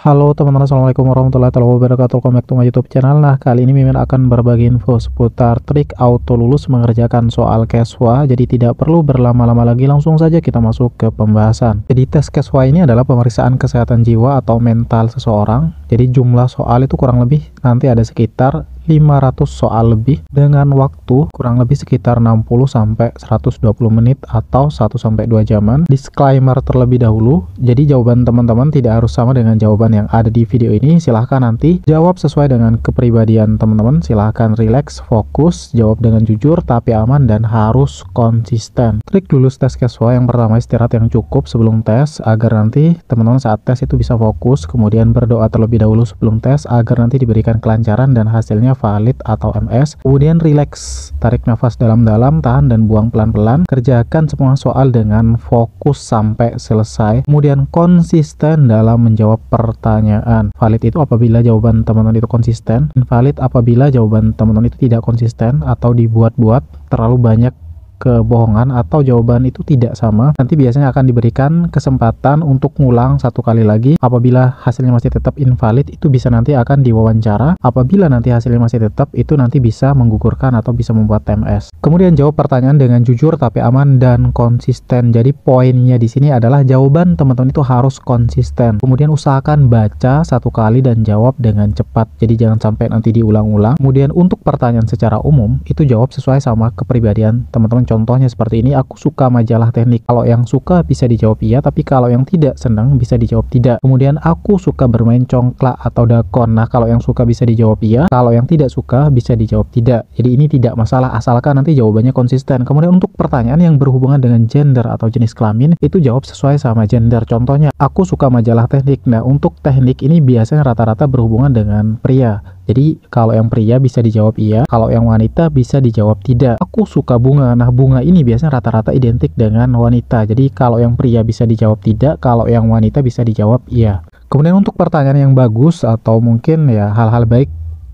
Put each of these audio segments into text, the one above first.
Halo teman-teman, Assalamualaikum warahmatullahi wabarakatuh Welcome back to my youtube channel Nah kali ini Mimin akan berbagi info seputar trik auto lulus mengerjakan soal keswa Jadi tidak perlu berlama-lama lagi langsung saja kita masuk ke pembahasan Jadi tes keswa ini adalah pemeriksaan kesehatan jiwa atau mental seseorang Jadi jumlah soal itu kurang lebih nanti ada sekitar 500 soal lebih dengan waktu kurang lebih sekitar 60 sampai 120 menit atau 1 sampai 2 jaman. Disclaimer terlebih dahulu. Jadi jawaban teman-teman tidak harus sama dengan jawaban yang ada di video ini. Silahkan nanti jawab sesuai dengan kepribadian teman-teman. Silahkan relax, fokus, jawab dengan jujur tapi aman dan harus konsisten. Trik lulus tes casual yang pertama istirahat yang cukup sebelum tes agar nanti teman-teman saat tes itu bisa fokus kemudian berdoa terlebih dahulu sebelum tes agar nanti diberikan kelancaran dan hasilnya namanya valid atau MS. Kemudian relax, tarik nafas dalam-dalam, tahan dan buang pelan-pelan. Kerjakan semua soal dengan fokus sampai selesai. Kemudian konsisten dalam menjawab pertanyaan. Valid itu apabila jawaban teman-teman itu konsisten, invalid apabila jawaban teman-teman itu tidak konsisten atau dibuat-buat terlalu banyak kebohongan atau jawaban itu tidak sama, nanti biasanya akan diberikan kesempatan untuk ngulang satu kali lagi. Apabila hasilnya masih tetap invalid, itu bisa nanti akan diwawancara. Apabila nanti hasilnya masih tetap, itu nanti bisa menggugurkan atau bisa membuat TMS. Kemudian jawab pertanyaan dengan jujur tapi aman dan konsisten. Jadi poinnya di sini adalah jawaban teman-teman itu harus konsisten. Kemudian usahakan baca satu kali dan jawab dengan cepat. Jadi jangan sampai nanti diulang-ulang. Kemudian untuk pertanyaan secara umum itu jawab sesuai sama kepribadian teman-teman contohnya seperti ini, aku suka majalah teknik. Kalau yang suka bisa dijawab iya, tapi kalau yang tidak senang bisa dijawab tidak. Kemudian aku suka bermain congklak atau dakon. Nah, kalau yang suka bisa dijawab iya, kalau yang tidak suka bisa dijawab tidak. Jadi ini tidak masalah asalkan nanti jawabannya konsisten. Kemudian untuk pertanyaan yang berhubungan dengan gender atau jenis kelamin, itu jawab sesuai sama gender. Contohnya, aku suka majalah teknik. Nah, untuk teknik ini biasanya rata-rata berhubungan dengan pria jadi kalau yang pria bisa dijawab iya, kalau yang wanita bisa dijawab tidak. Aku suka bunga. Nah bunga ini biasanya rata-rata identik dengan wanita. Jadi kalau yang pria bisa dijawab tidak, kalau yang wanita bisa dijawab iya. Kemudian untuk pertanyaan yang bagus atau mungkin ya hal-hal baik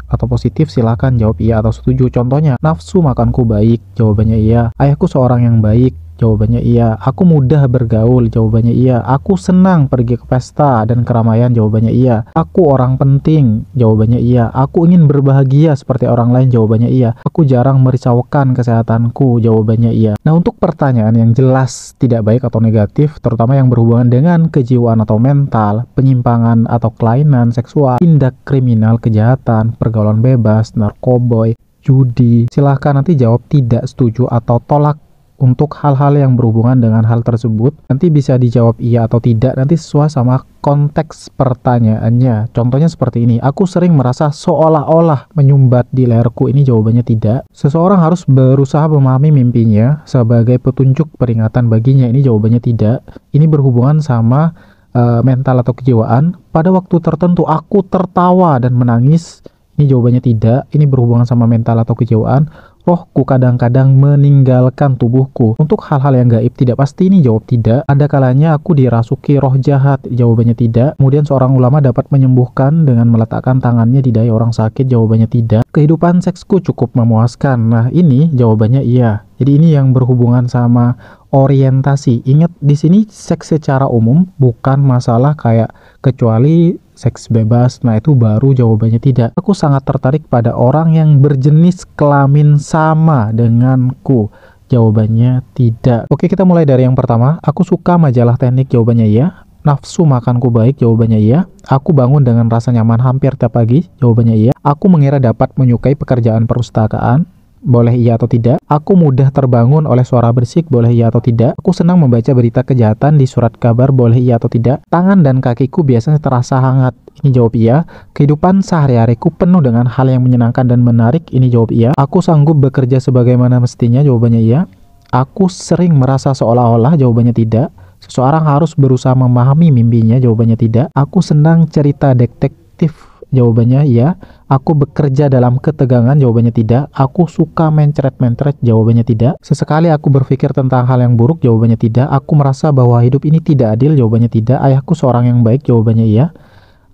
atau positif silahkan jawab iya atau setuju. Contohnya, nafsu makanku baik, jawabannya iya. Ayahku seorang yang baik, Jawabannya iya. Aku mudah bergaul. Jawabannya iya. Aku senang pergi ke pesta dan keramaian. Jawabannya iya. Aku orang penting. Jawabannya iya. Aku ingin berbahagia seperti orang lain. Jawabannya iya. Aku jarang merisaukan kesehatanku. Jawabannya iya. Nah, untuk pertanyaan yang jelas tidak baik atau negatif, terutama yang berhubungan dengan kejiwaan atau mental, penyimpangan atau kelainan seksual, tindak kriminal, kejahatan, pergaulan bebas, narkoboy, judi, silahkan nanti jawab tidak setuju atau tolak untuk hal-hal yang berhubungan dengan hal tersebut nanti bisa dijawab iya atau tidak nanti sesuai sama konteks pertanyaannya contohnya seperti ini aku sering merasa seolah-olah menyumbat di leherku ini jawabannya tidak seseorang harus berusaha memahami mimpinya sebagai petunjuk peringatan baginya ini jawabannya tidak ini berhubungan sama uh, mental atau kejiwaan pada waktu tertentu aku tertawa dan menangis ini jawabannya tidak ini berhubungan sama mental atau kejiwaan rohku kadang-kadang meninggalkan tubuhku. Untuk hal-hal yang gaib tidak pasti ini jawab tidak. Ada kalanya aku dirasuki roh jahat, jawabannya tidak. Kemudian seorang ulama dapat menyembuhkan dengan meletakkan tangannya di daya orang sakit, jawabannya tidak. Kehidupan seksku cukup memuaskan. Nah, ini jawabannya iya. Jadi ini yang berhubungan sama orientasi. Ingat di sini seks secara umum bukan masalah kayak kecuali seks bebas. Nah, itu baru jawabannya tidak. Aku sangat tertarik pada orang yang berjenis kelamin sama denganku. Jawabannya tidak. Oke, kita mulai dari yang pertama. Aku suka majalah teknik, jawabannya ya. Nafsu makanku baik, jawabannya iya. Aku bangun dengan rasa nyaman hampir tiap pagi, jawabannya iya. Aku mengira dapat menyukai pekerjaan perpustakaan, boleh iya atau tidak. Aku mudah terbangun oleh suara bersik, boleh iya atau tidak. Aku senang membaca berita kejahatan di surat kabar, boleh iya atau tidak. Tangan dan kakiku biasanya terasa hangat, ini jawab iya. Kehidupan sehari-hariku penuh dengan hal yang menyenangkan dan menarik, ini jawab iya. Aku sanggup bekerja sebagaimana mestinya, jawabannya iya. Aku sering merasa seolah-olah, jawabannya tidak. Seseorang harus berusaha memahami mimpinya, jawabannya tidak. Aku senang cerita detektif, Jawabannya ya. Aku bekerja dalam ketegangan, jawabannya tidak. Aku suka mencret-mencret, jawabannya tidak. Sesekali aku berpikir tentang hal yang buruk, jawabannya tidak. Aku merasa bahwa hidup ini tidak adil, jawabannya tidak. Ayahku seorang yang baik, jawabannya iya.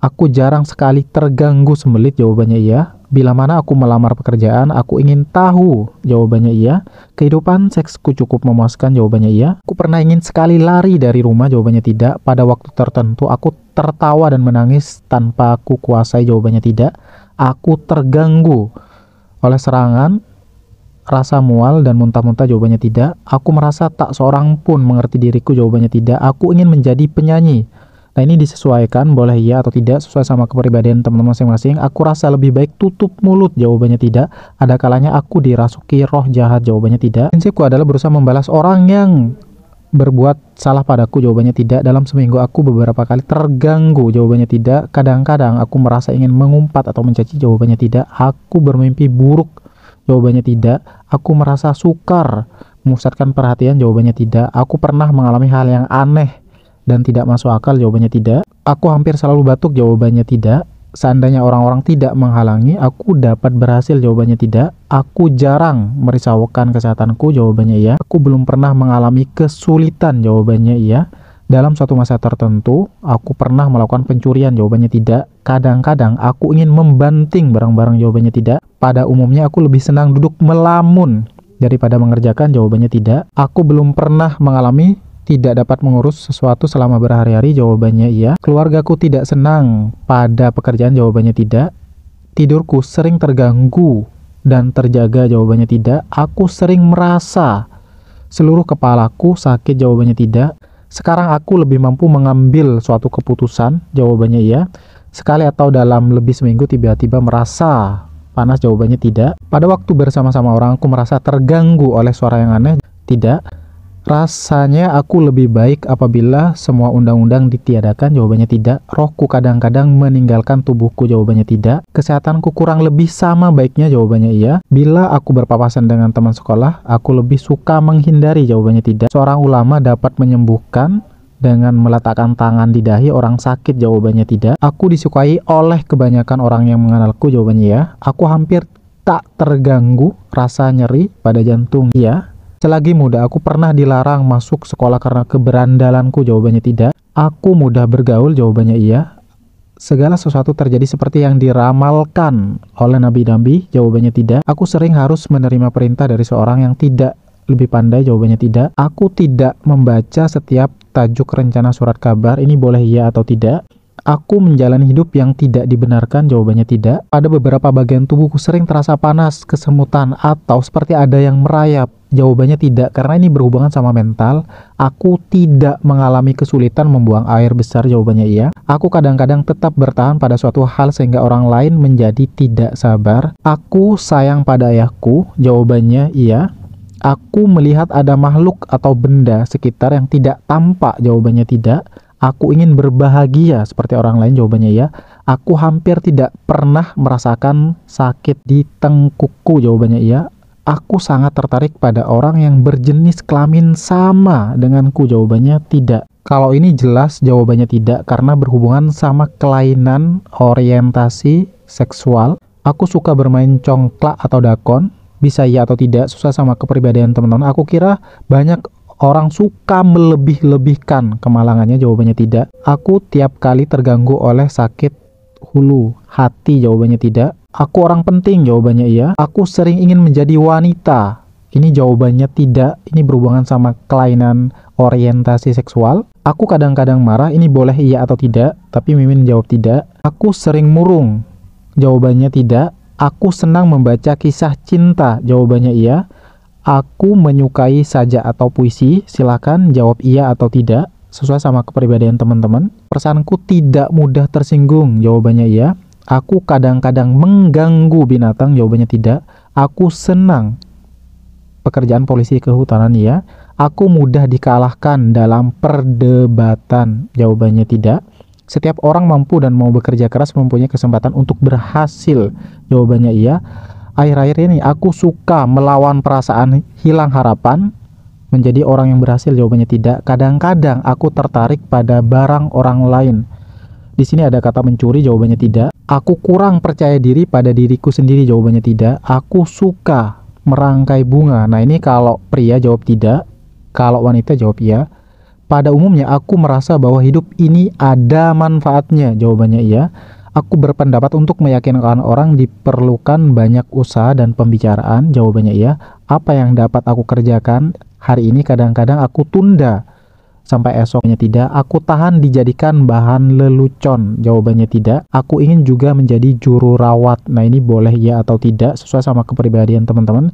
Aku jarang sekali terganggu sembelit, jawabannya iya. Bila mana aku melamar pekerjaan, aku ingin tahu jawabannya iya. Kehidupan seksku cukup memuaskan jawabannya iya. Aku pernah ingin sekali lari dari rumah, jawabannya tidak. Pada waktu tertentu aku tertawa dan menangis tanpa aku kuasai jawabannya tidak. Aku terganggu oleh serangan rasa mual dan muntah-muntah jawabannya tidak. Aku merasa tak seorang pun mengerti diriku jawabannya tidak. Aku ingin menjadi penyanyi Nah ini disesuaikan boleh ya atau tidak sesuai sama kepribadian teman-teman masing-masing. Aku rasa lebih baik tutup mulut jawabannya tidak. Ada kalanya aku dirasuki roh jahat jawabannya tidak. Prinsipku adalah berusaha membalas orang yang berbuat salah padaku jawabannya tidak dalam seminggu aku beberapa kali terganggu jawabannya tidak kadang-kadang aku merasa ingin mengumpat atau mencaci jawabannya tidak aku bermimpi buruk jawabannya tidak aku merasa sukar memusatkan perhatian jawabannya tidak aku pernah mengalami hal yang aneh dan tidak masuk akal jawabannya tidak. Aku hampir selalu batuk jawabannya tidak. Seandainya orang-orang tidak menghalangi, aku dapat berhasil jawabannya tidak. Aku jarang merisaukan kesehatanku jawabannya iya. Aku belum pernah mengalami kesulitan jawabannya iya. Dalam suatu masa tertentu, aku pernah melakukan pencurian, jawabannya tidak. Kadang-kadang aku ingin membanting barang-barang, jawabannya tidak. Pada umumnya aku lebih senang duduk melamun daripada mengerjakan, jawabannya tidak. Aku belum pernah mengalami tidak dapat mengurus sesuatu selama berhari-hari? Jawabannya iya. Keluargaku tidak senang pada pekerjaan? Jawabannya tidak. Tidurku sering terganggu dan terjaga? Jawabannya tidak. Aku sering merasa seluruh kepalaku sakit? Jawabannya tidak. Sekarang aku lebih mampu mengambil suatu keputusan? Jawabannya iya. Sekali atau dalam lebih seminggu tiba-tiba merasa panas? Jawabannya tidak. Pada waktu bersama-sama orang aku merasa terganggu oleh suara yang aneh? Tidak Rasanya aku lebih baik apabila semua undang-undang ditiadakan, jawabannya tidak. Rohku kadang-kadang meninggalkan tubuhku, jawabannya tidak. Kesehatanku kurang lebih sama baiknya, jawabannya iya. Bila aku berpapasan dengan teman sekolah, aku lebih suka menghindari, jawabannya tidak. Seorang ulama dapat menyembuhkan dengan meletakkan tangan di dahi orang sakit jawabannya tidak aku disukai oleh kebanyakan orang yang mengenalku jawabannya ya aku hampir tak terganggu rasa nyeri pada jantung ya Selagi muda, aku pernah dilarang masuk sekolah karena keberandalanku, jawabannya tidak. Aku mudah bergaul, jawabannya iya. Segala sesuatu terjadi seperti yang diramalkan oleh Nabi Dambi, jawabannya tidak. Aku sering harus menerima perintah dari seorang yang tidak lebih pandai, jawabannya tidak. Aku tidak membaca setiap tajuk rencana surat kabar, ini boleh iya atau tidak. Aku menjalani hidup yang tidak dibenarkan, jawabannya tidak. Ada beberapa bagian tubuhku sering terasa panas, kesemutan, atau seperti ada yang merayap Jawabannya tidak, karena ini berhubungan sama mental. Aku tidak mengalami kesulitan membuang air besar, jawabannya iya. Aku kadang-kadang tetap bertahan pada suatu hal sehingga orang lain menjadi tidak sabar. Aku sayang pada ayahku, jawabannya iya. Aku melihat ada makhluk atau benda sekitar yang tidak tampak, jawabannya tidak. Aku ingin berbahagia seperti orang lain, jawabannya iya. Aku hampir tidak pernah merasakan sakit di tengkukku, jawabannya iya aku sangat tertarik pada orang yang berjenis kelamin sama denganku. Jawabannya tidak. Kalau ini jelas jawabannya tidak karena berhubungan sama kelainan, orientasi, seksual. Aku suka bermain congklak atau dakon, bisa iya atau tidak, susah sama kepribadian teman-teman. Aku kira banyak orang suka melebih-lebihkan kemalangannya, jawabannya tidak. Aku tiap kali terganggu oleh sakit hulu hati, jawabannya tidak Aku orang penting jawabannya iya. Aku sering ingin menjadi wanita. Ini jawabannya tidak. Ini berhubungan sama kelainan orientasi seksual. Aku kadang-kadang marah. Ini boleh iya atau tidak. Tapi Mimin jawab tidak. Aku sering murung. Jawabannya tidak. Aku senang membaca kisah cinta. Jawabannya iya. Aku menyukai saja atau puisi. Silakan jawab iya atau tidak. Sesuai sama kepribadian teman-teman. Persanku tidak mudah tersinggung. Jawabannya iya Aku kadang-kadang mengganggu binatang, jawabannya tidak. Aku senang pekerjaan polisi kehutanan ya. Aku mudah dikalahkan dalam perdebatan, jawabannya tidak. Setiap orang mampu dan mau bekerja keras mempunyai kesempatan untuk berhasil, jawabannya iya. Akhir-akhir ini aku suka melawan perasaan hilang harapan, menjadi orang yang berhasil? Jawabannya tidak. Kadang-kadang aku tertarik pada barang orang lain. Di sini ada kata mencuri, jawabannya tidak. Aku kurang percaya diri pada diriku sendiri, jawabannya tidak. Aku suka merangkai bunga. Nah, ini kalau pria jawab tidak, kalau wanita jawab iya. Pada umumnya aku merasa bahwa hidup ini ada manfaatnya, jawabannya iya. Aku berpendapat untuk meyakinkan orang diperlukan banyak usaha dan pembicaraan, jawabannya iya. Apa yang dapat aku kerjakan hari ini kadang-kadang aku tunda sampai esoknya tidak. Aku tahan dijadikan bahan lelucon. Jawabannya tidak. Aku ingin juga menjadi juru rawat. Nah ini boleh ya atau tidak sesuai sama kepribadian teman-teman.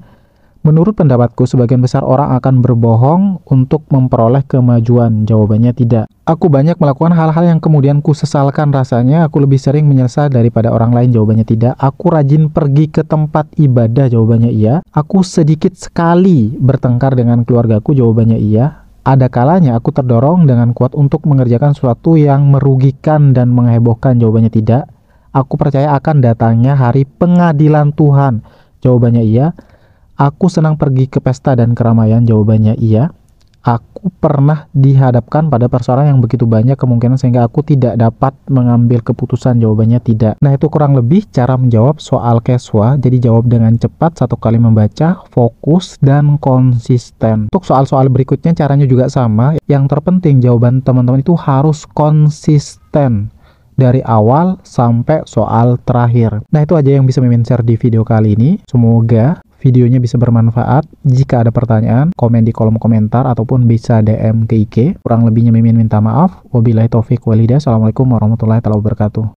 Menurut pendapatku, sebagian besar orang akan berbohong untuk memperoleh kemajuan. Jawabannya tidak. Aku banyak melakukan hal-hal yang kemudian ku sesalkan rasanya. Aku lebih sering menyesal daripada orang lain. Jawabannya tidak. Aku rajin pergi ke tempat ibadah. Jawabannya iya. Aku sedikit sekali bertengkar dengan keluargaku. Jawabannya iya ada kalanya aku terdorong dengan kuat untuk mengerjakan sesuatu yang merugikan dan menghebohkan. Jawabannya tidak. Aku percaya akan datangnya hari pengadilan Tuhan. Jawabannya iya. Aku senang pergi ke pesta dan keramaian. Jawabannya iya aku pernah dihadapkan pada persoalan yang begitu banyak kemungkinan sehingga aku tidak dapat mengambil keputusan jawabannya tidak. Nah itu kurang lebih cara menjawab soal keswa. Jadi jawab dengan cepat, satu kali membaca, fokus, dan konsisten. Untuk soal-soal berikutnya caranya juga sama. Yang terpenting jawaban teman-teman itu harus konsisten dari awal sampai soal terakhir. Nah, itu aja yang bisa mimin share di video kali ini. Semoga videonya bisa bermanfaat. Jika ada pertanyaan, komen di kolom komentar ataupun bisa DM ke IG. Kurang lebihnya Mimin minta maaf. Wabillahi taufik walhidayah. Assalamualaikum warahmatullahi wabarakatuh.